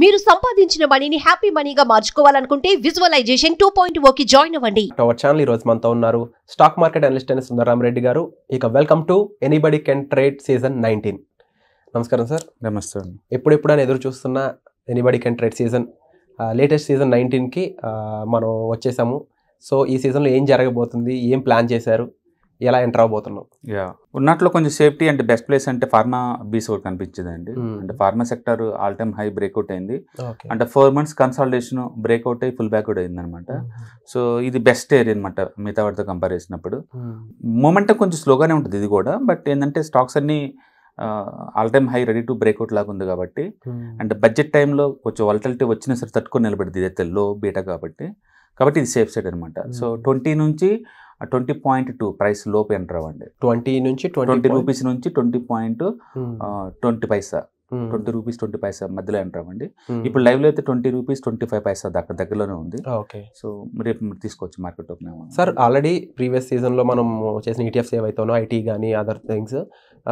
మీరు సంపాదించిన మనీని హ్యాపీ మనీగా మార్చుకోవాలనుకుంటే విజువలైజేషన్ టూ పాయింట్ ఓకి జాయిన్ అవ్వండి ఛానల్ ఈ రోజు మనతో ఉన్నారు స్టాక్ మార్కెట్ అనలిస్ట్ అయిన సుందరరామ్ రెడ్డి గారు ఇక welcome to anybody can trade season nineteen నమస్కారం సార్ నమస్తే ఎప్పుడెప్పుడు అని ఎదురు చూస్తున్న anybody can trade season latest season నైన్టీన్కి మనం వచ్చేసాము సో ఈ సీజన్లో ఏం జరగబోతుంది ఏం ప్లాన్ చేశారు ఎలా ఎంటర్ అవబోతున్నావు యా ఉన్నట్లో కొంచెం సేఫ్టీ అంటే బెస్ట్ ప్లేస్ అంటే ఫార్మా బీస్ ఒకటి అండి hmm. అంటే pharma sector all time high breakout అయింది అంటే ఫోర్ మంత్స్ కన్సల్టేషన్ బ్రేక్అవుట్ అయ్యి ఫుల్ బ్యాక్అవుట్ అయింది అనమాట hmm. సో ఇది బెస్ట్ ఏరియా అనమాట మిగతా వాటితో కంపేర్ చేసినప్పుడు మూమెంట్ hmm. కొంచెం స్లోగానే ఉంటుంది ఇది కూడా బట్ ఏంటంటే స్టాక్స్ అన్ని all time high ready to breakout లాగా ఉంది కాబట్టి అండ్ బడ్జెట్ టైంలో కొంచెం వాలటిలిటీ వచ్చినా సరే తట్టుకొని నిలబడింది ఇదైతే లో బీటా కాబట్టి కాబట్టి ఇది సేఫ్ సైడ్ అనమాట సో ట్వంటీ నుంచి ట్వంటీ పాయింట్ టూ ప్రైస్ లోపు ఎంటర్ అవ్వండి ట్వంటీ నుంచి ట్వంటీ రూపీస్ నుంచి twenty point twenty paisa twenty rupees twenty paisa మధ్యలో ఎంటర్ అవ్వండి ఇప్పుడు లైవ్ లో అయితే twenty rupees twenty five paisa దగ్గర దగ్గరలోనే ఉంది ఓకే సో రేపు మీరు తీసుకోవచ్చు market open sir already previous season లో మనం చేసిన ఈటీఎఫ్స్ e ఏవైతేనో ఐటీ కానీ అదర్ థింగ్స్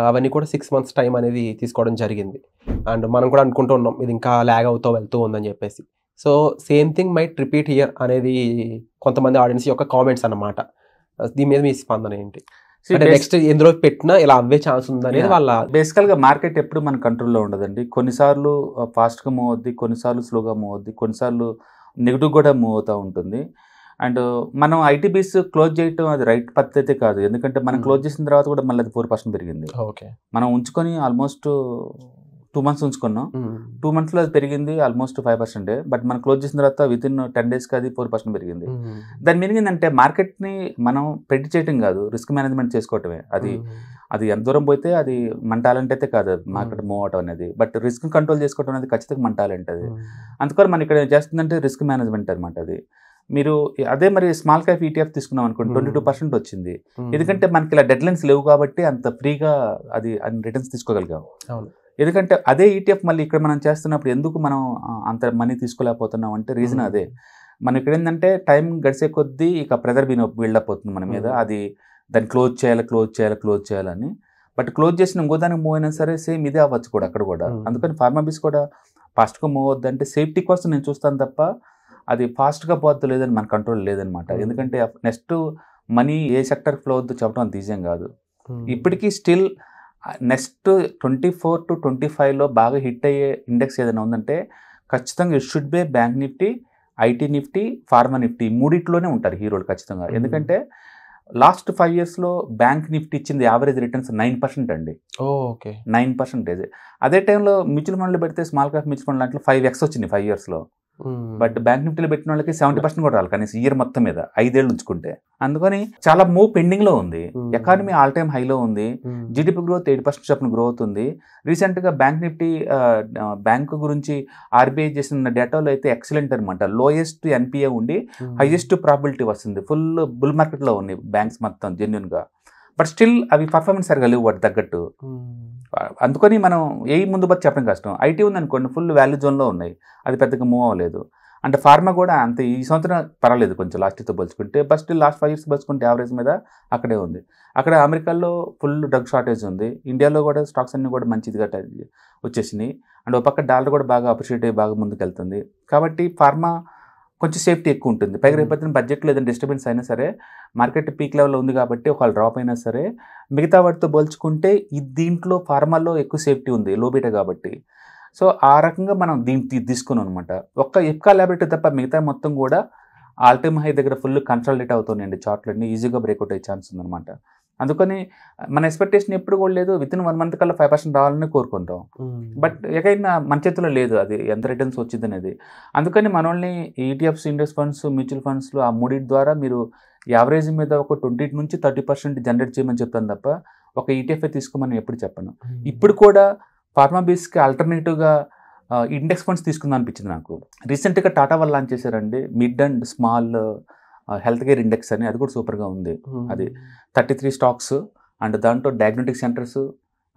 అవన్నీ కూడా సిక్స్ మంత్స్ టైం అనేది తీసుకోవడం జరిగింది అండ్ మనం కూడా అనుకుంటూ ఉన్నాం ఇది ఇంకా ల్యాగ్ అవుతూ వెళ్తూ ఉందని చెప్పేసి so same thing might repeat here అనేది కొంతమంది ఆడియన్స్ యొక్క కామెంట్స్ అన్నమాట దీని మీద మీ స్పందన ఏంటి నెక్స్ట్ నెక్స్ట్ ఎందులో పెట్టినా ఇలా అవ్వే ఛాన్స్ ఉందనేది వాళ్ళ బేసికల్ గా మార్కెట్ ఎప్పుడు మన కంట్రోల్లో ఉండదండి కొన్నిసార్లు ఫాస్ట్ గా మూవ్ అవుద్ది కొన్నిసార్లు స్లోగా మూవ్ అవుద్ది కొన్నిసార్లు నెగిటివ్ కూడా మూవ్ అవుతూ ఉంటుంది అండ్ uh, మనం ఐటీ క్లోజ్ చేయటం అది రైట్ పద్ధతి కాదు ఎందుకంటే మనం క్లోజ్ hmm. చేసిన తర్వాత కూడా మళ్ళీ అది ఫోర్ పర్సెంట్ పెరిగింది ఓకే మనం ఉంచుకొని ఆల్మోస్ట్ టూ మంత్స్ ఉంచుకున్నాం టూ మంత్స్ లో అది పెరిగింది ఆల్మోస్ట్ ఫైవ్ పర్సెంట్ బట్ మనం క్లోజ్ చేసిన తర్వాత విత్ ఇన్ టెన్ కి అది ఫోర్ పర్సెంట్ పెరిగింది దాని మార్కెట్ ని మనం పెట్టి చేయటం కాదు రిస్క్ మేనేజ్మెంట్ చేసుకోవటమే అది అది ఎంత దూరం పోతే అది మన టాలెంట్ అయితే కాదు మార్కెట్ మూవ్ అవటం అనేది బట్ రిస్క్ కంట్రోల్ చేసుకోవటం అనేది ఖచ్చితంగా మన టాలెంట్ అది అందుకని మనం ఇక్కడ చేస్తుందంటే రిస్క్ మేనేజ్మెంట్ అనమాట అది మీరు అదే మరి స్మాల్ క్యాప్ ఈటీఎఫ్ e తీసుకున్నాం అనుకోండి ట్వంటీ టూ పర్సెంట్ వచ్చింది ఎందుకంటే మనకి ఇలా డెడ్లైన్స్ లైన్స్ లేవు కాబట్టి అంత ఫ్రీగా అది రిటర్న్స్ తీసుకోగలిగాం ఎందుకంటే అదే ఈటీఎఫ్ e మళ్ళీ ఇక్కడ మనం చేస్తున్నప్పుడు ఎందుకు మనం అంత మనీ తీసుకోలేకపోతున్నాం అంటే రీజన్ అదే మనం ఇక్కడ ఏంటంటే టైం గడిచే కొద్దీ ఇక ప్రెదర్ బీన్ బిల్డప్ అవుతుంది మన మీద అది దాన్ని క్లోజ్ చేయాలి క్లోజ్ చేయాలి క్లోజ్ చేయాలని బట్ క్లోజ్ చేసిన ఇంకో దానికి మూవ్ అయినా సరే సేమ్ ఇదే అవ్వచ్చు కూడా అక్కడ కూడా అందుకని ఫార్మాబీస్ కూడా ఫాస్ట్గా మూవ్ అవుద్ది అంటే సేఫ్టీ కోసం నేను చూస్తాను తప్ప అది ఫాస్ట్గా పోవద్దు లేదని మన కంట్రోల్ లేదనమాట ఎందుకంటే నెక్స్ట్ మనీ ఏ సెక్టర్ ఫ్లో అవుద్దు చెప్పడం అంత ఈజీ కాదు ఇప్పటికీ still next twenty four to twenty ఫైవ్లో బాగా హిట్ అయ్యే ఇండెక్స్ ఏదైనా ఉందంటే ఖచ్చితంగా it should be bank Nifty IT Nifty pharma Nifty మూడిట్లోనే ఉంటారు హీరోలు ఖచ్చితంగా ఎందుకంటే లాస్ట్ ఫైవ్ ఇయర్స్లో బ్యాంక్ నిఫ్టీ ఇచ్చింది యావరేజ్ రిటర్న్స్ నైన్ పర్సెంట్ అండి ఓకే నైన్ పర్సెంటేజ్ అదే టైంలో మ్యూచువల్ ఫండ్లు పెడితే స్మాల్ క్యాప్ మ్యూచువల్ ఫండ్ దాంట్లో ఫైవ్ ఎక్స్ వచ్చింది ఫైవ్ ఇయర్స్లో Hmm. బట్ బ్యాంక్ నిఫ్టీలో పెట్టిన వాళ్ళకి సెవెంటీ పర్సెంట్ కూడా రాలి కనీసం ఇయర్ మొత్తం మీద ఐదేళ్ళు ఉంచుకుంటే అందుకని చాలా మూవ్ పెండింగ్ లో ఉంది hmm. ఎకానమీ ఆల్ టైమ్ హైలో ఉంది hmm. GDP growth eight percent చొప్పున గ్రోత్ ఉంది రీసెంట్ గా బ్యాంక్ నిఫ్టీ బ్యాంక్ గురించి ఆర్బీఐ చేసిన డేటాలో అయితే ఎక్సలెంట్ అనమాట లోయెస్ట్ ఎన్పిఏ ఉండి హైయెస్ట్ ప్రాబిలిటీ వస్తుంది ఫుల్ బుల్ మార్కెట్ లో ఉంది బ్యాంక్స్ మొత్తం జెన్యున్ గా బట్ స్టిల్ అవి పర్ఫార్మెన్స్ సరిగా లేవు వాటి తగ్గట్టు hmm. అందుకని మనం ఏ ముందు బట్టి చెప్పడం కష్టం ఐటీ ఉందనుకోండి ఫుల్ వాల్యూ జోన్లో ఉన్నాయి అది పెద్దగా మూవ్ అవ్వలేదు అంటే ఫార్మా కూడా అంత ఈ సంవత్సరం పర్వాలేదు కొంచెం లాస్ట్ ఇయర్తో పోల్చుకుంటే ఫస్ట్ లాస్ట్ ఫైవ్ ఇయర్స్ పోల్చుకుంటే యావరేజ్ మీద అక్కడే ఉంది అక్కడ అమెరికాలో ఫుల్ డ్రగ్ షార్టేజ్ ఉంది ఇండియాలో కూడా స్టాక్స్ అన్నీ కూడా మంచిదిగా వచ్చేసినాయి అండ్ ఒక పక్క డాలర్ కూడా బాగా అప్రిషియేట్ అయ్యి బాగా ముందుకెళ్తుంది కాబట్టి ఫార్మా కొంచెం సేఫ్టీ ఎక్కువ ఉంటుంది పైగా రేపు బడ్జెట్లో ఏదైనా డిస్టర్బెన్స్ అయినా సరే మార్కెట్ పీక్ లెవెల్లో ఉంది కాబట్టి ఒకవేళ డ్రాప్ అయినా సరే మిగతా వాటితో పోల్చుకుంటే ఈ దీంట్లో ఫార్మాల్లో ఎక్కువ సేఫ్టీ ఉంది లోబీట కాబట్టి సో ఆ రకంగా మనం దీన్ని తీసుకున్నాం అనమాట ఒక్క ఎప్కా ల్యాబరేటరీ తప్ప మిగతా మొత్తం కూడా ఆల్టైమ్ హై దగ్గర ఫుల్ కన్సాలిడేట్ అవుతున్నాయండి చార్ట్లన్నీ ఈజీగా బ్రేక్అవుట్ అయ్యే ఛాన్స్ ఉందన్నమాట అందుకని మన ఎక్స్పెక్టేషన్ ఎప్పుడు కూడా లేదు విత్ ఇన్ వన్ మంత్ కల్లా ఫైవ్ పర్సెంట్ రావాలని కోరుకుంటాం బట్ hmm. ఎకైనా మన చేతిలో లేదు అది ఎంత రిటర్న్స్ వచ్చింది అనేది అందుకని మనల్ని ETFs index funds mutual funds ఆ మూడింటి ద్వారా మీరు యావరేజ్ మీద ఒక ట్వంటీ నుంచి థర్టీ పర్సెంట్ జనరేట్ చేయమని చెప్తాను తప్ప ఒక ఈటీఎఫ్ఏ e తీసుకోమని ఎప్పుడు చెప్పను hmm. ఇప్పుడు కూడా ఫార్మా బేస్కి ఆల్టర్నేటివ్గా ఇండెక్స్ ఫండ్స్ తీసుకుందాం అనిపించింది నాకు రీసెంట్గా టాటా వాళ్ళు లాంచ్ చేశారండి mid and small health care index అని అది కూడా సూపర్గా ఉంది అది థర్టీ త్రీ స్టాక్స్ అండ్ దాంట్లో diagnostic centres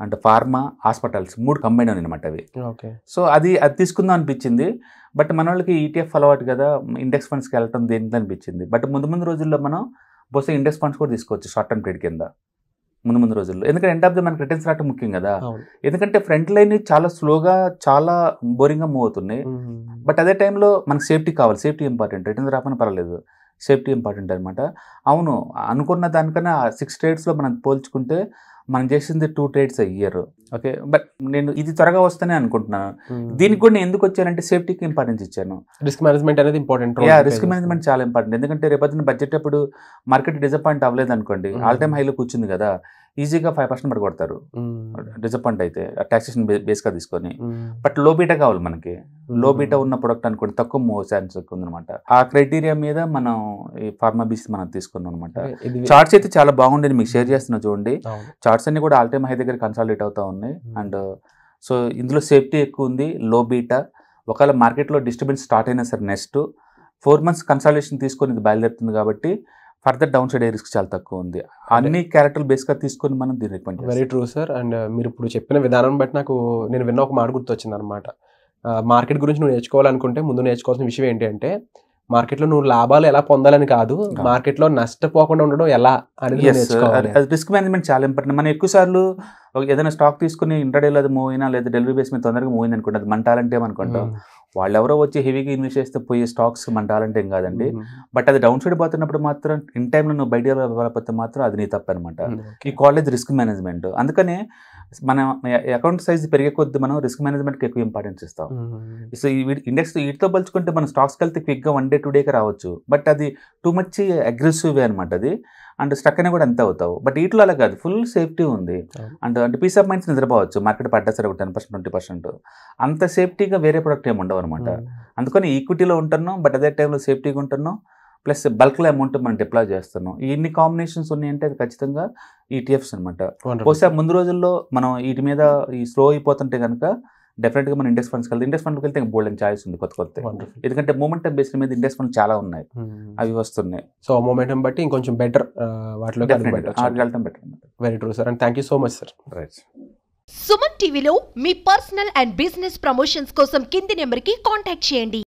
and pharma hospitals మూడు కంబైన్ అనమాట అవి ఓకే సో అది అది తీసుకుందాం అనిపించింది బట్ మన వాళ్ళకి ఈటీఎఫ్ e అలవాటు కదా ఇండెక్స్ ఫండ్స్కి వెళ్ళటం దేనికి అనిపించింది బట్ ముందు ముందు రోజుల్లో మనం బహుశా ఇండెక్స్ ఫండ్స్ కూడా తీసుకోవచ్చు షార్ట్ టర్మ్ ట్రేడ్ కింద ముందు ముందు రోజుల్లో ఎందుకంటే ఎండ్ ఆఫ్ ది మనకి రిటర్న్స్ రావటం ముఖ్యం కదా ఎందుకంటే ఫ్రంట్ లైన్ చాలా స్లోగా చాలా బోరింగ్గా మూవ్ అవుతున్నాయి బట్ అదే టైంలో మనకు సేఫ్టీ కావాలి సేఫ్టీ ఇంపార్టెంట్ రిటర్న్స్ రాకపోయినా పర్వాలేదు సేఫ్టీ ఇంపార్టెంట్ అనమాట అవును అనుకున్న దానికన్నా సిక్స్ ట్రేడ్స్లో మనం పోల్చుకుంటే మనం చేసింది టూ ట్రేడ్స్ అయ్యారు ఓకే బట్ నేను ఇది త్వరగా వస్తేనే అనుకుంటున్నాను దీనికి కూడా నేను ఎందుకు వచ్చానంటే సేఫ్టీకి ఇంపార్టెన్స్ ఇచ్చాను రిస్క్ మేనేజ్మెంట్ అనేది ఇంపార్టెంట్ యా రిస్క్ మేనేజ్మెంట్ చాలా ఇంపార్టెంట్ ఎందుకంటే రేపొద్దున బడ్జెట్ అప్పుడు మార్కెట్ డిసప్పాయింట్ అవ్వలేదు అనుకోండి ఆల్ టైమ్ హైలో కూర్చుంది కదా ఈజీగా ఫైవ్ పర్సెంట్ పడగొడతారు డిసప్పాయింట్ అయితే టాక్సేషన్ బేస్గా తీసుకొని బట్ లో బీటా కావాలి మనకి లో బీటా ఉన్న ప్రొడక్ట్ అనుకోండి తక్కువ మూవ్ ఛాన్స్ ఉంది అనమాట ఆ క్రైటీరియా మీద మనం ఈ ఫార్మా బీస్ మనం తీసుకున్నాం అనమాట చార్ట్స్ అయితే చాలా బాగుండేది మీకు షేర్ చేస్తున్నా చూడండి చార్ట్స్ అన్ని కూడా ఆల్ టైమ్ హై దగ్గర కన్సాలిడేట్ అవుతా ఉన్నాయి అండ్ సో ఇందులో సేఫ్టీ ఎక్కువ ఉంది లో బీటా ఒకవేళ మార్కెట్లో డిస్టర్బెన్స్ స్టార్ట్ అయినా సరే నెక్స్ట్ ఫోర్ మంత్స్ కన్సల్టేషన్ తీసుకొని ఇది బయలుదేరుతుంది కాబట్టి ఫర్దర్ డౌన్ సైడ్ రిస్క్ చాలా తక్కువ ఉంది అన్ని క్యారెక్టర్ బేస్గా తీసుకొని మనం దీన్ని recommend very true sir and మీరు ఇప్పుడు చెప్పిన విధానం బట్టి నాకు నేను విన్న ఒక మాట గుర్తొచ్చింది అనమాట మార్కెట్ గురించి నువ్వు నేర్చుకోవాలనుకుంటే ముందు నేర్చుకోవాల్సిన విషయం ఏంటంటే మార్కెట్లో నువ్వు లాభాలు ఎలా పొందాలని కాదు మార్కెట్లో నష్టపోకుండా ఉండడం ఎలా అనేది రిస్క్ మేనేజ్మెంట్ చాలా ఇంపార్టెంట్ మనం ఎక్కువ సార్లు ఏదైనా స్టాక్ తీసుకుని ఇంటర్డేలో అది మూవ్ అయినా లేదా డెలివరీ బేస్ మీద తొందరగా మూవ్ అయింది అనుకుంటుంది మన టాలెంట్ ఏమనుకుంటాం hmm. వాళ్ళు ఎవరో వచ్చి హెవీగా ఇన్వెస్ట్ చేస్తే పోయే స్టాక్స్ మన టాలెంట్ ఏం కాదండి బట్ hmm. అది డౌన్ సైడ్ పోతున్నప్పుడు మాత్రం ఇన్ టైంలో నువ్వు బయట పోతే మాత్రం అది నీ తప్పనమాట hmm, ఈ కాలేజ్ రిస్క్ మేనేజ్మెంట్ అందుకనే మన అకౌంట్ సైజ్ పెరిగే కొద్ది మనం రిస్క్ మేనేజ్మెంట్కి ఎక్కువ ఇంపార్టెన్స్ ఇస్తాం సో ఈ ఇండెక్స్ వీటితో పోల్చుకుంటే మనం స్టాక్స్కి వెళ్తే క్విక్గా వన్ డే టూ డేకి రావచ్చు బట్ అది టూ మచ్ అగ్రెసివ్ అనమాట అది అండ్ స్టక్ అయినా కూడా ఎంత అవుతావు బట్ వీటిలో అలా కాదు ఫుల్ సేఫ్టీ ఉంది అండ్ అంటే పీస్ ఆఫ్ మైండ్స్ నిద్రపోవచ్చు మార్కెట్ పడ్డా సరే ఒక టెన్ పర్సెంట్ ట్వంటీ పర్సెంట్ అంత సేఫ్టీగా వేరే ప్రొడక్ట్ ఏమి ఉండవు అనమాట అందుకని ఈక్విటీలో ఉంటున్నాం బట్ అదే టైంలో సేఫ్టీగా ఉంటున్నాం ప్లస్ బల్క్లో అమౌంట్ మనం డిప్లాయ్ చేస్తున్నాం ఇన్ని కాంబినేషన్స్ ఉన్నాయంటే అది ఖచ్చితంగా ఈటీఎఫ్స్ e అనమాట బహుశా ముందు రోజుల్లో మనం వీటి మీద ఈ స్లో అయిపోతుంటే కనుక డెఫినెట్గా మనం ఇండెక్స్ ఫండ్స్కి వెళ్తే ఇండెక్స్ ఫండ్కి వెళ్తే బోల్డ్ అని ఛాయిస్ ఉంది కొత్త కొత్త ఎందుకంటే మూమెంటం బేస్ మీద ఇండెక్స్ ఫండ్స్ చాలా ఉన్నాయి hmm. అవి వస్తున్నాయి సో మూమెంటం బట్టి ఇంకొంచెం బెటర్ వాటిలో వెళ్ళటం better very true sir and thank you so much sir right Suman టీవీలో మీ పర్సనల్ అండ్ బిజినెస్ ప్రమోషన్స్ కోసం కింది నెంబర్కి కాంటాక్ట్ చేయండి